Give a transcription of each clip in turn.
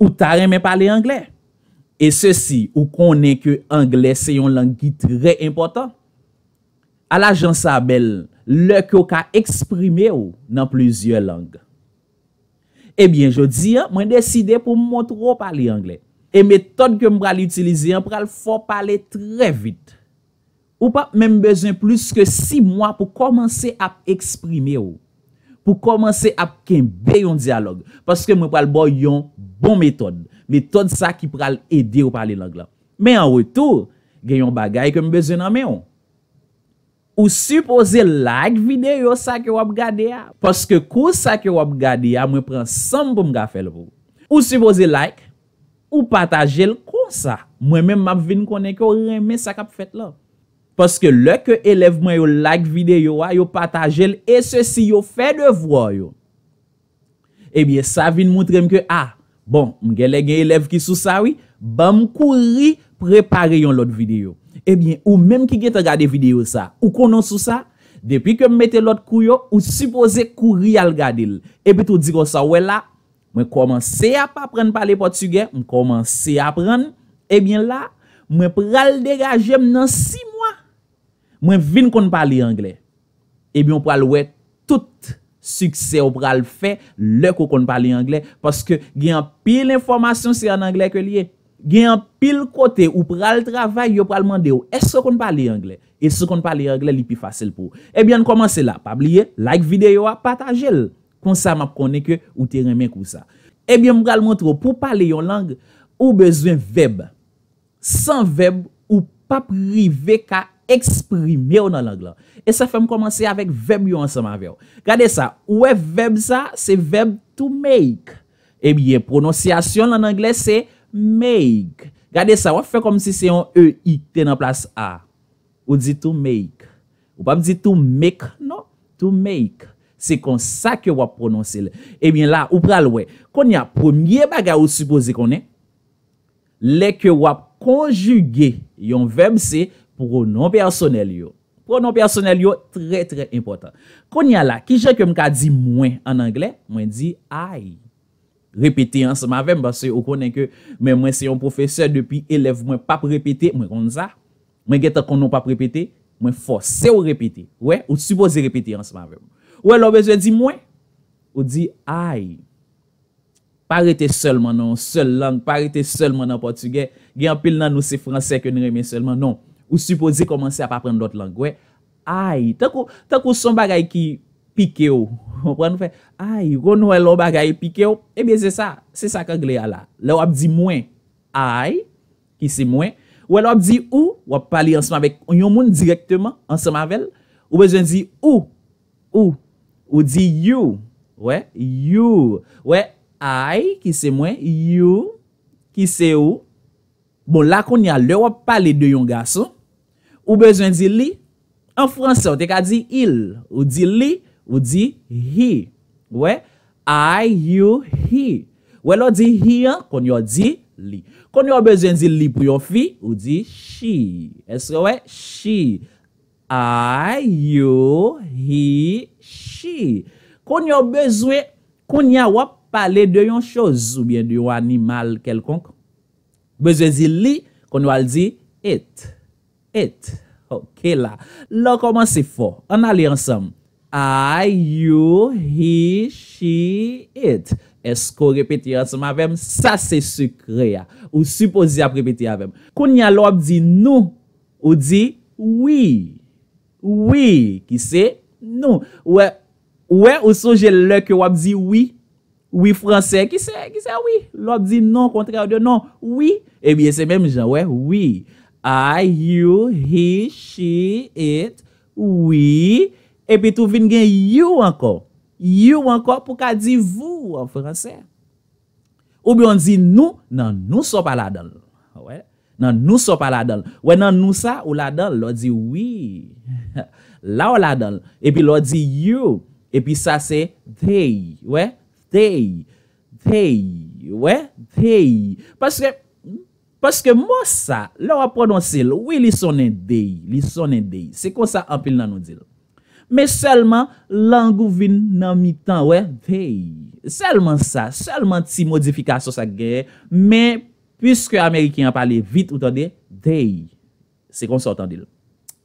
Ou ta reme pale Anglè? E se si, ou konen ke Anglè se yon langi tre important? A la jan sa bel, le ke ou ka eksprime ou nan plizye lang. E bien, jo di, mwen deside pou mwotro pale Anglè. E metode ke m prale utilize, m prale fò pale tre vit. Ou pa mèm bezon plus ke 6 mwa pou komanse ap eksprime ou. pou komanse ap kenbe yon diyalog, paske mwen pal bo yon bon metode, metode sa ki pral edi ou pali lang la. Men an wotou, gen yon bagay ke mbezenan men yon. Ou suppose like videyo sa ki wap gade ya, paske kou sa ki wap gade ya, mwen pren san pou mga fel vou. Ou suppose like, ou pataje l kou sa, mwen men map vin konek yo reme sa kap fet la. Paske lè ke elev mwen yo like videyo a yo patajel E se si yo fè devoy yo Ebyen sa vin moutrem ke a Bon, mgele gen elev ki sou sa wè Bam kou ri prepare yon lot videyo Ebyen ou menm ki gen te gade videyo sa Ou konon sou sa Depi ke m mette lot kou yo Ou suppose kou ri al gade il Ebyen tou di kon sa wè la Mwen komanse a pa pren pali potuge Mwen komanse a pren Ebyen la Mwen pral degajem nan si Mwen vin kon pali Angle, ebyon pral wè tout suksè ou pral fè lè ko kon pali Angle. Paske gen an pil informasyon se an Angle ke liye. Gen an pil kote ou pral travay yo pral mande yo, esko kon pali Angle. Esko kon pali Angle li pi fasil pou. Ebyon eh komanse la, pabliye, like videyo a, pataje lè. Kon sa map konen ke ou te remen kou sa. Ebyon mpral montro pou pali yon lang ou bezwen veb. San veb. pa prive ka eksprime ou nan langla. E sa fèm komanse avèk vèm yon anseman avèw. Gade sa, ou e vèm sa, se vèm tou meik. E miye prononsyasyon nan langla, se meik. Gade sa, ou fèm kom si se yon e, i, te nan plas a. Ou di tou meik. Ou pa mi di tou meik, non? Tou meik. Se kon sa ke wap prononsye le. E miye la, ou pral wè. Kon ya, promye baga ou supose konè, le ke wap konjugey Yon vèm se pronon personel yo. Pronon personel yo, tre tre impotant. Kon yal la, ki jè ke m ka di mwen an anglè, mwen di aï. Repete ansa ma vèm, basè ou konen ke mwen se yon profeseur depi, elev mwen pap repete, mwen konen sa. Mwen geta konon pap repete, mwen fòse ou repete. Ouè, ou t'supose repete ansa ma vèm. Ouè, lò bezwen di mwen, ou di aï. Pa rete solman nan, sol lang, pa rete solman nan Portugè. Gè an pil nan nou se Fransè kè nè remè solman, non. Ou suposi komanse ap apren dout lang, wè. Ay, tan kou, tan kou son bagay ki pike ou. O pran nou fè, ay, kon nou elon bagay pike ou. E bè zè sa, se sa kag le ala. Le wap di mwen, ay, ki se mwen. Ou elon wap di ou, wap pali ansman vek, on yon moun direktman, ansman vel. Ou bejwen di ou, ou, ou di you, wè, you, wè. I, ki se mwen, you, ki se ou. Bon, la kon ya le wap pali de yon gasou. Ou bezwen di li? En franse, ou te ka di il. Ou di li, ou di hi. We, I, you, he. We lo di hi an, kon yo di li. Kon yo bezwen di li pou yo fi, ou di she. Eske we, she. I, you, he, she. Kon yo bezwen, kon ya wap pali. pale de yon chouz ou bien de yon animal kelkonk. Bezwezi li, kon wale di, et. Et. Ok la. Lo koman se fo. An ale ansam. A, yu, hi, shi, et. Esko repeti ansam avem? Sa se sukrea. Ou suposi ap repeti avem. Kon nyalo wap di nou. Ou di, wii. Wii. Ki se nou. Ou e ou soje le ke wap di wii. Ouwi Fransè, ki se? Ki se ouwi? Lòp di non kontre audio, non. Ouwi, e eh biye se mèm jan, wè, ouwi. A, you, he, she, it, ouwi. E pi tou vin gen you anko. You anko pou ka di vou, ouwi, Fransè. Ou biyon di nou, nan nou so pa la dal. Wè, nan nou so pa la dal. Wè, nan nou sa ou la dal, lòp di ouwi. La ou la dal. E pi lòp di you, e pi sa se they, wè. Dey, dey, wè, dey. Paske, paske mò sa, lò wè prononsil, wè li sonen dey, li sonen dey. Se kon sa anpil nan nou dil. Mè selman, langou vin nan mi tan, wè, dey. Selman sa, selman ti modifikasyon sa gey, mè, pyske Amerikyan pale vit ou tande, dey. Se kon sa otan dil.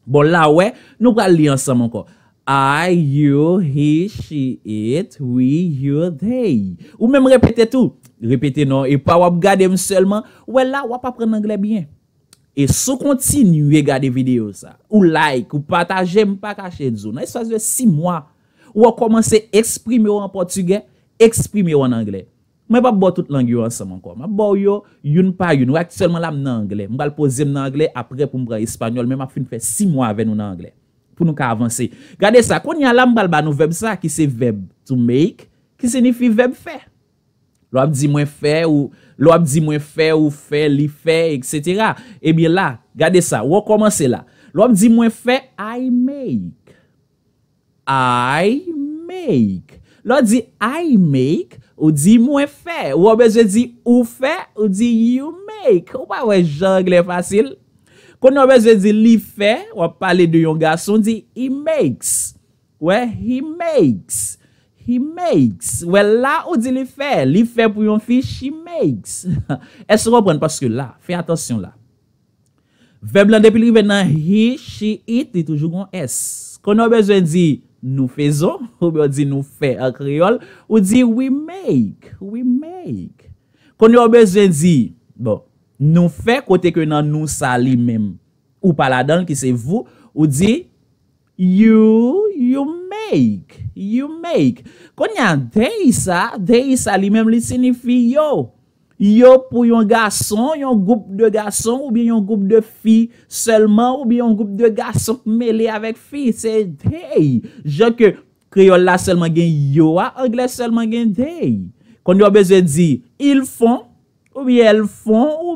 Bon, la wè, nou wè li ansam ankon. I, you, he, she, it, we, you, they Ou mèm repete tout Repete non, e pa wap gade m sèlman Wè e la wap apren anglè byen E sou kontinu e gade video sa Ou like, ou pataje m pa kache nzou Na e sase de 6 mwa Ou wap komanse eksprime ou an portugè Eksprime ou an anglè Mèm wap bo tout langi ou an sèm an kon Mèm bo yo youn pa youn Wèk sèlman lam nan anglè Mgal pose m nan anglè Apre pou m bray espanyol Mèm a fin fè 6 mwa avèn ou nan anglè pou nou ka avanse. Gade sa, kon yalambal ba nou veb sa, ki se veb to make, ki se nifi veb fe? Lo ap di mwen fe ou, lo ap di mwen fe ou fe, li fe, etc. Emi la, gade sa, wou komanse la. Lo ap di mwen fe, I make. I make. Lo ap di I make, ou di mwen fe. Ou ap beze di ou fe, ou di you make. Ou pa wè jangle fasil? Kon yon bezwen di li fe, wap pale de yon gason, di he makes. Ouè, he makes. He makes. Ouè, la ou di li fe. Li fe pou yon fi, she makes. E se repren paske la. Fe atasyon la. Verb lan depil li ven nan he, she, it, e toujou kon es. Kon yon bezwen di nou fezon. Oube ou di nou fe akriol. Ou di we make. We make. Kon yon bezwen di, bon. Nou fe kote kwen nan nou sa li mem. Ou pala dan, ki se vou, ou di, you, you make, you make. Kon nyan dey sa, dey sa li mem li sinifi yo. Yo pou yon gason, yon goup de gason, ou bi yon goup de fi, selman ou bi yon goup de gason mele avèk fi, se dey. Joke, kriyo la selman gen yo a, ogle selman gen dey. Kon nou a beze di, il fon, Ou biye el fon,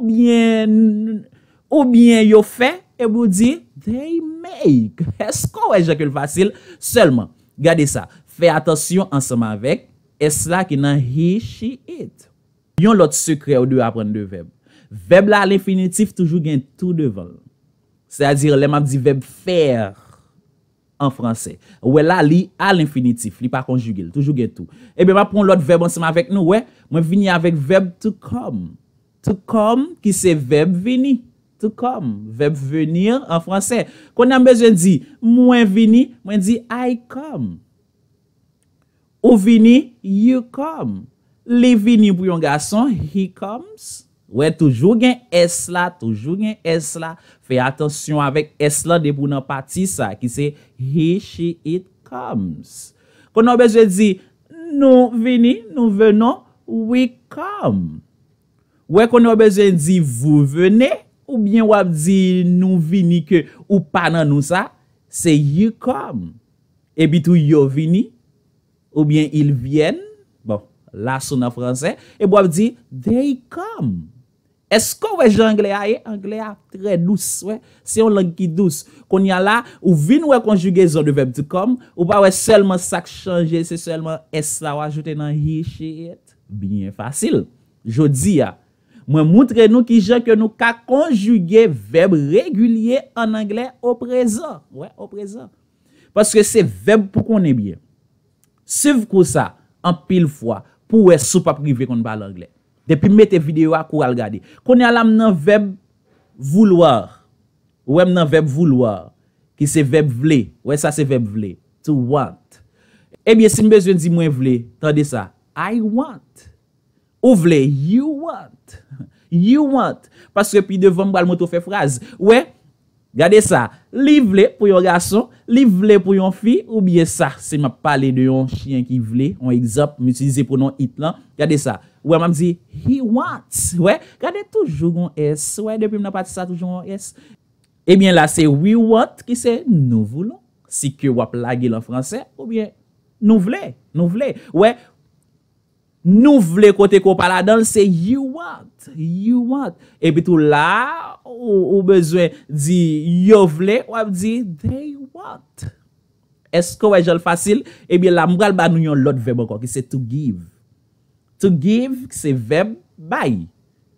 ou biye yo fe, e bou di, they make. Esko ou e jekil fasil? Selman, gade sa, fe atasyon ansama vek, es la ki nan he, she, it. Yon lot sekre ou do apren de veb. Veb la al infinitif toujou gen tou devan. Se adir, le map di veb fèr. En fransè. Ouè la li al infinitif. Li pa konjugil. Toujougetou. Ebe eh ma pon l'ot verb ansema vek nou. Ouè. Mwen vini avèk verb to come. To come. Ki se verb vini. To come. Verb venir en fransè. Kon ambe jen di. Mwen vini. Mwen di I come. Ou vini. You come. Li vini pou yon gason. He comes. Ouè, toujou gen es la, toujou gen es la. Fè atonsyon avèk es la de pou nan pati sa. Ki se, he, she, it, comes. Kon nou bejen di, nou vini, nou venon, we come. Ouè, kon nou bejen di, vou vene, oubyen wap di, nou vini ke, ou pa nan nou sa, se, you come. E bitou, you vini, oubyen il vyen, bon, la sou nan fransè. E wap di, they come. Esko wè jè anglè a e? Anglè a tre lous, wè. Se yon lang ki lous, kon yal la, ou vin wè konjugè zon de vèb di kom, ou pa wè selman sak chanje, se selman es la wajoutè nan hi, chet. Bin fasil. Jodi a, mwen moutre nou ki jè ke nou ka konjugè vèb regulye an anglè ou prezon. Wè, ou prezon. Paske se vèb pou kon e bie. Siv kousa, an pil fwa, pou wè sou pa privè kon ba l'anglè. Depi me te videyo a kou al gade. Kouni alam nan veb vouloar. Ouèm nan veb vouloar. Ki se veb vle. Ouè sa se veb vle. To want. Ebyè sin bezwen di mwen vle. Tande sa. I want. Ou vle. You want. You want. Paske pi devan mbal moutou fe fraz. Ouè. Gade sa. Li vle pou yon gason. Li vle pou yon fi. Oubyè sa. Se ma pale de yon chien ki vle. On exemple. Mwen sise pronon it lan. Gade sa. Ouè, mam zi, he wants. Ouè, gade toujougon es. Ouè, depi m nan pati sa toujougon es. Ebyen eh la, se we want, ki se nou voulon. Si ki wap la gil an franse, oubyen nou vle. Nou vle. Ouè, nou vle kote ko pala dan, se you want. You want. Ebyen tou la, ou bezwen di yo vle, wap di they want. Esko wè jol fasil? Ebyen eh la, mgal ba nou yon lot vebo kon, ki se to give. To give, ki se verb, buy.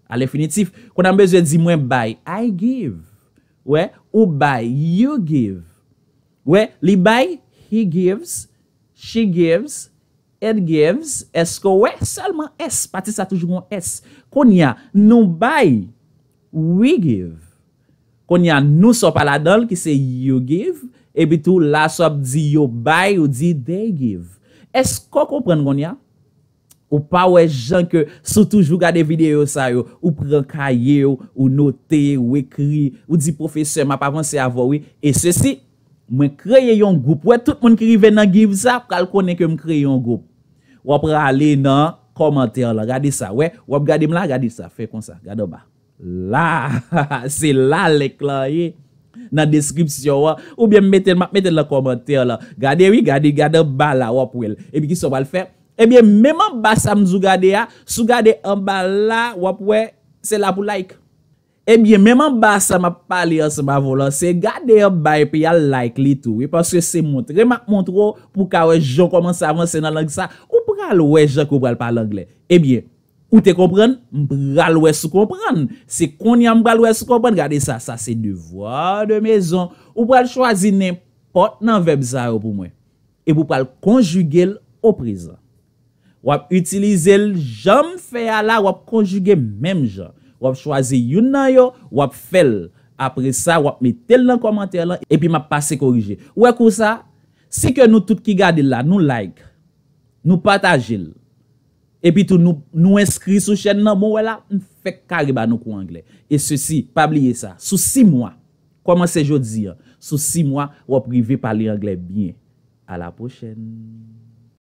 A lefinitif, konan bezwe di mwen buy. I give. Ou buy, you give. Ou, li buy, he gives, she gives, and gives. Esko, we, salman es, pati sa toujou mwen es. Konya, nou buy, we give. Konya, nou sop ala don, ki se you give. E bitou, la sop di yo buy, ou di they give. Esko, kopren konya? Ou pa wè jen ke sou toujou gade videyo sa yo. Ou pren kaye yo, ou note, ou ekri, ou di profeseur, map avansi avon wè. E se si, mwen kreye yon goup. Wè, tout moun kri ven nan givza, pral konen ke m kreye yon goup. Wè, pral alè nan komantèr la. Gade sa, wè. Wè, gade m la, gade sa. Fè kon sa, gade ba. La, se la lek la, ye. Nan deskripsyon wè. Ou bè m metè nan komantèr la. Gade wè, gade ba la, wè. Ebi ki sobal fèp. Ebyen, meman ba sa mzou gade ya, sou gade an ba la wap we, se la pou like. Ebyen, meman ba sa ma pale yon se ba volan, se gade an ba epe ya like li tou. Ebyen, mwen se mwontre, mwen mwontre ou pou ka we jok koman sa avanse nan langsa, ou pral we jok ou pral palangle. Ebyen, ou te kompran, mbral we sou kompran. Se konyan mbral we sou kompran, gade sa, sa se du vwa de mezon. Ou pral chwazine, pot nan veb za yo pou mwen. E pou pral konjuge l o prizor. Wap itilize l, jom fe ala, wap konjuge menm jan. Wap chwazi yun nan yo, wap fel. Apre sa, wap metel nan komante la, epi map pase korije. Ouwe kou sa, si ke nou tout ki gade la, nou like, nou pataje l. Epi tou nou inskri sou chen nan, mou bon, wala, mfek kariba nou kou angle. E se si, pabliye sa, sou si mwa, koman se jo di ya, sou si mwa, wap rive pali angle bine. A la pochen.